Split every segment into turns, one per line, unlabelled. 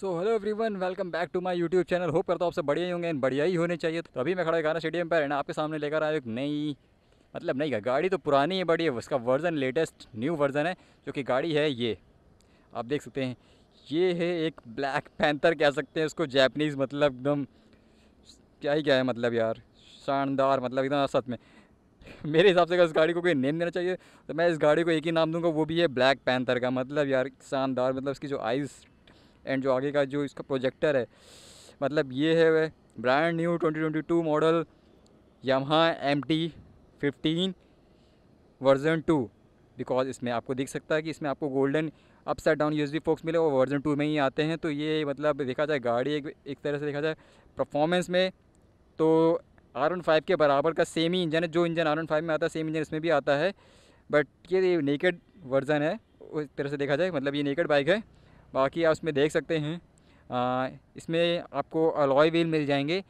so hello everyone welcome back to my YouTube channel hope करता हूँ आपसे बढ़िया ही होंगे एंड बढ़िया ही होने चाहिए तो अभी मैं खड़ा गाना स्टेडियम पर ना आपके सामने लेकर आया एक नई मतलब नहीं गाड़ी तो पुरानी है बड़ी है उसका वर्जन लेटेस्ट न्यू वर्जन है जो कि गाड़ी है ये आप देख सकते हैं ये है एक ब्लैक पैंथर कह सकते हैं उसको जैपनीज़ मतलब एकदम क्या ही क्या है मतलब यार शानदार मतलब एकदम असत में मेरे हिसाब से अगर इस गाड़ी को कोई नेम देना चाहिए तो मैं इस गाड़ी को एक ही नाम दूंगा वो भी है ब्लैक पैंथर का मतलब यार शानदार मतलब इसकी जो आइज़ एंड जो आगे का जो इसका प्रोजेक्टर है मतलब ये है वह brand new 2022 model Yamaha M T fifteen version two because इसमें आपको दिख सकता है कि इसमें आपको golden upside down B forks मिले और वर्जन टू में ही आते हैं तो ये मतलब देखा जाए गाड़ी एक एक तरह से देखा जाए परफॉर्मेंस में तो आर वन फाइव के बराबर का सेम ही इंजन है जो इंजन आर वन फाइव में आता है सेम इंजन इसमें भी आता है बट ये नेकेड वर्जन है उस तरह से देखा जाए मतलब ये नेकेड बाइक है बाकी आप इसमें देख सकते हैं आ, इसमें आपको अलॉय व्हील मिल जाएंगे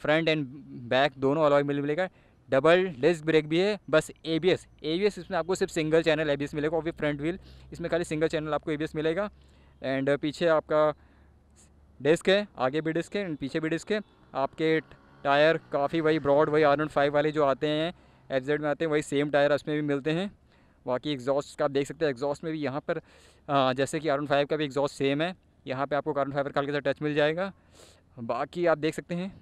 फ्रंट एंड बैक दोनों अलॉय व्हील मिलेगा डबल डिस्क ब्रेक भी है बस A B S A B S इसमें आपको सिर्फ single channel A B S मिलेगा और भी फ्रंट व्हील इसमें खाली सिंगल चैनल आपको ए बी एस मिलेगा एंड पीछे आपका डिस्क है आगे भी डिस्क है एंड पीछे भी डिस्क है आपके टायर काफ़ी वही ब्रॉड वही आर फाइव वाले जो आते हैं एफ में आते हैं वही सेम टायर उसमें भी मिलते हैं बाकी एग्जॉस्ट का आप देख सकते हैं एग्जॉस्ट में भी यहाँ पर आ, जैसे कि आरन फाइव का भी एग्जॉस्ट सेम है यहाँ पे आपको कार्बन फाइबर का हल्का साथ टच मिल जाएगा बाकी आप देख सकते हैं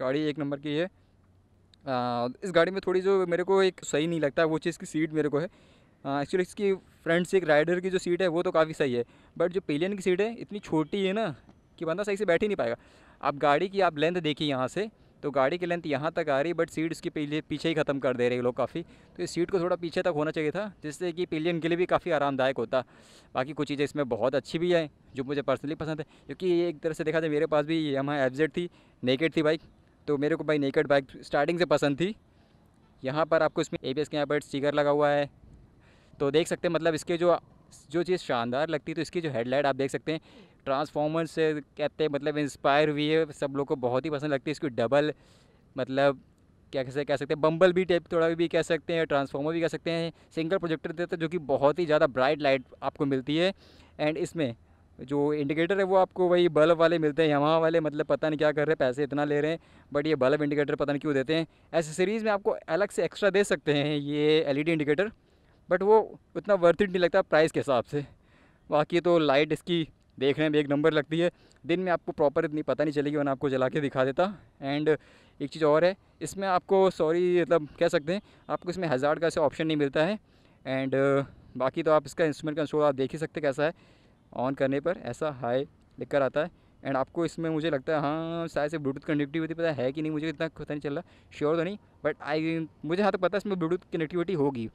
गाड़ी एक नंबर की है आ, इस गाड़ी में थोड़ी जो मेरे को एक सही नहीं लगता है वो चीज़ की सीट मेरे को है एक्चुअली इसकी फ्रंट से एक राइडर की जो सीट है वो तो काफ़ी सही है बट जो पेलियन की सीट है इतनी छोटी है ना कि बंदा सही से बैठ ही नहीं पाएगा आप गाड़ी की आप लेंथ देखिए यहाँ से तो गाड़ी की लेंथ यहाँ तक आ रही बट सीट उसकी पीछे पीछे ही ख़त्म कर दे रहे लोग काफ़ी तो इस सीट को थोड़ा पीछे तक होना चाहिए था जिससे कि पिलियन के लिए भी काफ़ी आरामदायक होता बाकी कुछ चीज़ें इसमें बहुत अच्छी भी हैं जो मुझे पर्सनली पसंद है क्योंकि ये एक तरह से देखा जाए मेरे पास भी यहाँ एफजेड थी नेकेड थी बाइक तो मेरे को भाई नेकेड बाइक स्टार्टिंग से पसंद थी यहाँ पर आपको इसमें ए बी एस के यहाँ पर स्टीकर लगा हुआ है तो देख सकते हैं मतलब इसके जो जो चीज़ शानदार लगती है तो इसकी जो हेडलाइट आप देख सकते हैं ट्रांसफॉर्मर से कहते हैं मतलब इंस्पायर हुई है सब लोग को बहुत ही पसंद लगती है इसकी डबल मतलब क्या कैसे कह सकते हैं बम्बल भी टाइप थोड़ा भी कह सकते हैं ट्रांसफॉर्मर भी कह सकते हैं सिंगल प्रोजेक्टर देता है जो कि बहुत ही ज़्यादा ब्राइट लाइट आपको मिलती है एंड इसमें जो इंडिकेटर है वो आपको वही बल्ब वाले मिलते हैं यहाँ वाले मतलब पता नहीं क्या कर रहे हैं पैसे इतना ले रहे हैं बट ये बल्ब इंडिकेटर पता नहीं क्यों देते हैं एसेसरीज़ में आपको अलग से एक्स्ट्रा दे सकते हैं ये एलईडी इंडिकेटर बट वो उतना वर्थ इट नहीं लगता प्राइस के हिसाब से बाकी तो लाइट इसकी देखने में एक नंबर लगती है दिन में आपको प्रॉपर इतनी पता नहीं चलेगी वरना आपको जला के दिखा देता एंड एक चीज़ और है इसमें आपको सॉरी मतलब कह सकते हैं आपको इसमें हज़ार का ऐसा ऑप्शन नहीं मिलता है एंड बाकी तो आप इसका इंस्ट्रूमेंट का आप देख ही सकते कैसा है ऑन करने पर ऐसा हाई लिख कर आता है एंड आपको इसमें मुझे लगता है हाँ शायद से ब्लूटूथ कनेक्टिविटी पता है कि नहीं मुझे इतना पता नहीं चल रहा श्योर तो नहीं बट आई मुझे हाँ तो पता है इसमें ब्लूटूथ कनेक्टिविटी होगी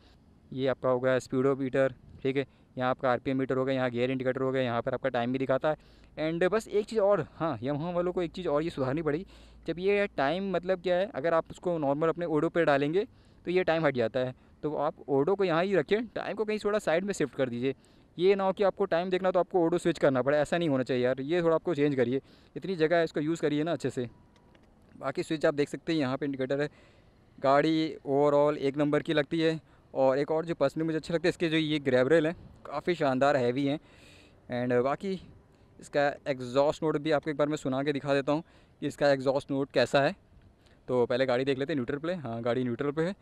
ये आपका हो गया स्पीडो मीटर ठीक है यहाँ आपका आर मीटर हो गया यहाँ गेयर इंडिकेटर हो गया यहाँ पर आपका टाइम भी दिखाता है एंड बस एक चीज़ और हाँ यम वालों को एक चीज़ और ये सुधारनी पड़ेगी जब ये टाइम मतलब क्या है अगर आप उसको नॉर्मल अपने ओडो पर डालेंगे तो ये टाइम हट जाता है तो आप ओडो को यहाँ ही रखें टाइम को कहीं थोड़ा साइड में शिफ्ट कर दीजिए ये ना हो कि आपको टाइम देखना तो आपको ओडो स्विच करना पड़े ऐसा नहीं होना चाहिए यार ये थोड़ा आपको चेंज करिए इतनी जगह है इसको यूज़ करिए ना अच्छे से बाकी स्विच आप देख सकते हैं यहाँ पर इंडिकेटर है गाड़ी ओवरऑल एक नंबर की लगती है और एक और जो पर्सनली मुझे अच्छा लगता है इसके जो ये ग्रेबरेल हैं काफ़ी शानदार हैवी हैं एंड बाकी इसका एग्जॉस्ट नोट भी आपको एक बार मैं सुना के दिखा देता हूँ कि इसका एग्जॉस्ट नोट कैसा है तो पहले गाड़ी देख लेते हैं न्यूट्रल पे हाँ गाड़ी न्यूट्रल पे है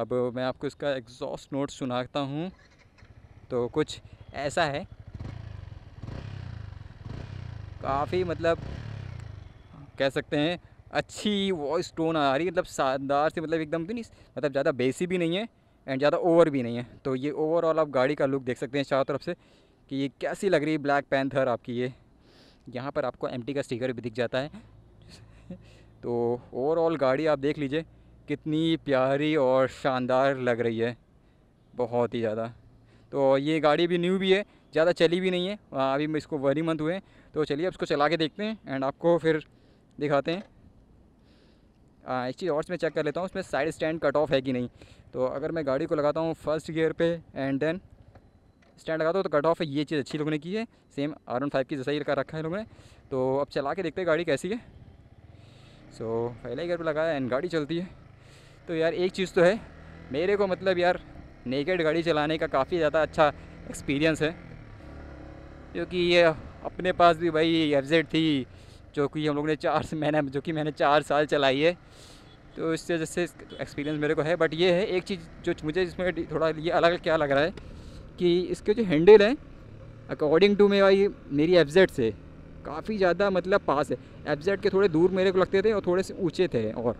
अब मैं आपको इसका एग्जॉस्ट नोट सुनाता हूँ तो कुछ ऐसा है काफ़ी मतलब कह सकते हैं अच्छी वॉइस टोन आ रही है मतलब शानदार से मतलब एकदम भी नहीं मतलब ज़्यादा बेसी भी नहीं है एंड ज़्यादा ओवर भी नहीं है तो ये ओवरऑल आप गाड़ी का लुक देख सकते हैं चारों तरफ से कि ये कैसी लग रही है ब्लैक पैंथर आपकी ये यहाँ पर आपको एम का स्टिकर भी दिख जाता है तो ओवरऑल गाड़ी आप देख लीजिए कितनी प्यारी और शानदार लग रही है बहुत ही ज़्यादा तो ये गाड़ी भी न्यू भी है ज़्यादा चली भी नहीं है अभी इसको वरी मंथ हुए हैं तो चलिए अब इसको चला के देखते हैं एंड आपको फिर दिखाते हैं एक चीज़ और इसमें चेक कर लेता हूँ उसमें साइड स्टैंड कट ऑफ है कि नहीं तो अगर मैं गाड़ी को लगाता हूँ फर्स्ट गियर पे एंड देन स्टैंड लगाता हूँ तो कट ऑफ है ये चीज़ अच्छी लोगों ने की है सेम आर वन फाइव की जैसा ही कर रखा है लोगों ने तो अब चला के देखते हैं गाड़ी कैसी है सो so, पहले गियर पर लगाया एंड गाड़ी चलती है तो यार एक चीज़ तो है मेरे को मतलब यार नेकेड गाड़ी चलाने का काफ़ी ज़्यादा अच्छा एक्सपीरियंस है क्योंकि ये अपने पास भी भाई एफ थी जो कि हम लोग ने चार मैंने जो कि मैंने चार साल चलाई है तो इससे वजह से एक्सपीरियंस मेरे को है बट ये है एक चीज़ जो मुझे इसमें थोड़ा ये अलग क्या लग रहा है कि इसके जो हैंडल हैं अकॉर्डिंग टू मे भाई मेरी एफजेड से काफ़ी ज़्यादा मतलब पास है एफजेड के थोड़े दूर मेरे को लगते थे और थोड़े से ऊँचे थे और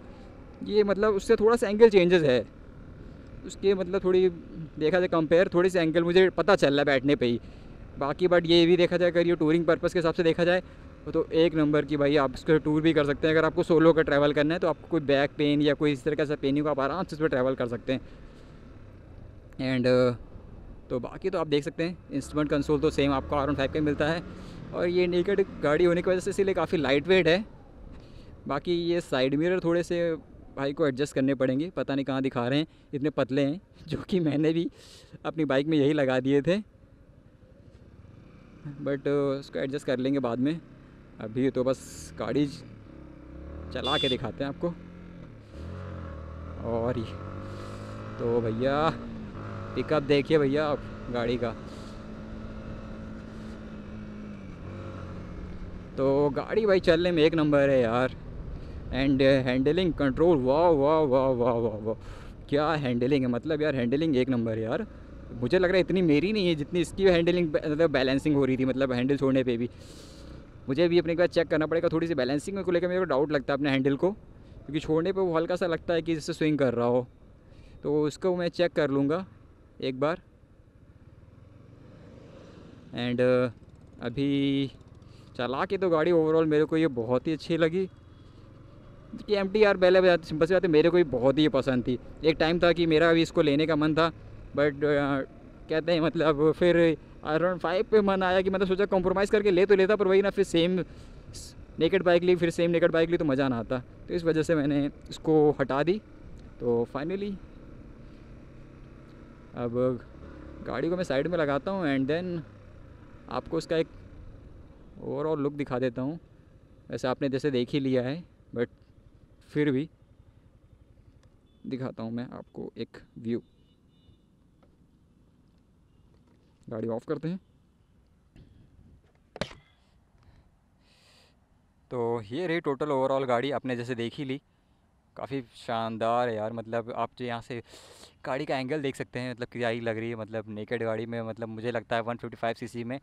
ये मतलब उससे थोड़ा सा एंगल चेंजेस है उसके मतलब थोड़ी देखा जाए कंपेयर थोड़ी सी एंगल मुझे पता चल रहा है बैठने पे ही बाकी बट ये भी देखा जाए अगर ये टूरिंग पर्पज़ के हिसाब से देखा जाए तो एक नंबर की भाई आप इसको टूर भी कर सकते हैं अगर आपको सोलो का ट्रैवल करना है तो आपको कोई बैक पेन या कोई इस तरह का पेन ही हो आप आराम से उस पर ट्रैवल कर सकते हैं एंड तो बाकी तो आप देख सकते हैं इंस्ट्रूमेंट कंसोल तो सेम आपको आर फाइव का मिलता है और ये नेकेड गाड़ी होने की वजह से इसीलिए काफ़ी लाइट वेट है बाकी ये साइड मिरर थोड़े से भाई को एडजस्ट करने पड़ेंगे पता नहीं कहाँ दिखा रहे हैं इतने पतले हैं जो कि मैंने भी अपनी बाइक में यही लगा दिए थे बट उसको एडजस्ट कर लेंगे बाद में अभी तो बस गाड़ी चला के दिखाते हैं आपको और तो भैया पिकअप देखिए भैया आप गाड़ी का तो गाड़ी भाई चलने में एक नंबर है यार एंड हैंडलिंग कंट्रोल वाह वाह वाह वाह वाह वाह क्या हैंडलिंग है मतलब यार हैंडलिंग एक नंबर है यार मुझे लग रहा है इतनी मेरी नहीं है जितनी इसकी हैंडलिंग मतलब बैलेंसिंग हो रही थी मतलब हैंडल छोड़ने पे भी मुझे भी अपने एक बार चेक करना पड़ेगा थोड़ी सी बैलेंसिंग को लेकर मेरे को डाउट लगता है अपने हैंडल को क्योंकि छोड़ने पर वो हल्का सा लगता है कि जिससे स्विंग कर रहा हो तो उसको मैं चेक कर लूँगा एक बार एंड अभी चला के तो गाड़ी ओवरऑल मेरे को ये बहुत ही अच्छी लगी क्योंकि एम टी आर पहले सिंपल से बात मेरे को भी बहुत ही पसंद थी एक टाइम था कि मेरा भी इसको लेने का मन था बट कहते हैं मतलब फिर आयरन फाइव पे मन आया कि मैंने सोचा कॉम्प्रोमाइज़ करके ले तो लेता पर वही ना फिर सेम नेकेड बाइक ली फिर सेम नेकेड बाइक ली तो मज़ा ना आता तो इस वजह से मैंने इसको हटा दी तो फाइनली अब गाड़ी को मैं साइड में लगाता हूँ एंड देन आपको उसका एक ओवरऑल लुक दिखा देता हूँ वैसे आपने जैसे देख ही लिया है बट फिर भी दिखाता हूँ मैं आपको एक व्यू गाड़ी ऑफ करते हैं तो ये रही टोटल ओवरऑल गाड़ी आपने जैसे देख ही ली काफ़ी शानदार है यार मतलब आप जो यहाँ से गाड़ी का एंगल देख सकते हैं मतलब क्या लग रही है मतलब नेकेड गाड़ी में मतलब मुझे लगता है 155 सीसी में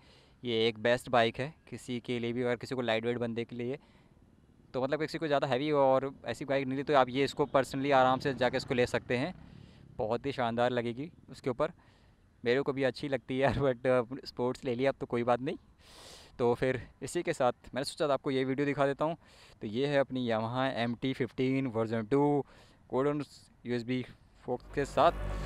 ये एक बेस्ट बाइक है किसी के लिए भी अगर किसी को लाइट वेट बंदे के लिए तो मतलब किसी को ज़्यादा हैवी और ऐसी बाइक नहीं ली तो आप ये इसको पर्सनली आराम से जाके इसको ले सकते हैं बहुत ही शानदार लगेगी उसके ऊपर मेरे को भी अच्छी लगती है यार बट स्पोर्ट्स ले लिया अब तो कोई बात नहीं तो फिर इसी के साथ मैंने सोचा आपको ये वीडियो दिखा देता हूँ तो ये है अपनी यहाँ M T fifteen version two golden U S B forks के साथ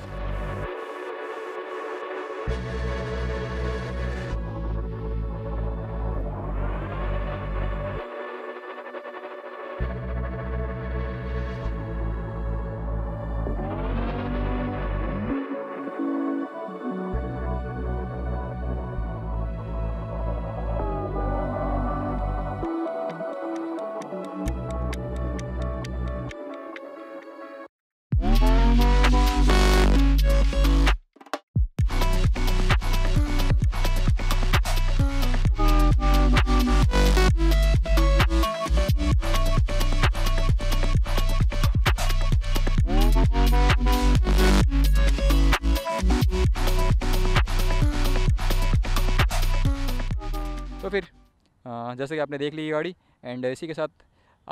जैसे कि आपने देख ली गाड़ी एंड इसी के साथ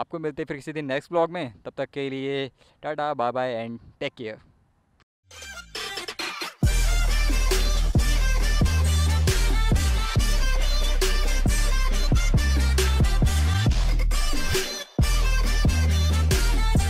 आपको मिलते हैं फिर किसी दिन नेक्स्ट ब्लॉग में तब तक के लिए टाटा bye bye and take care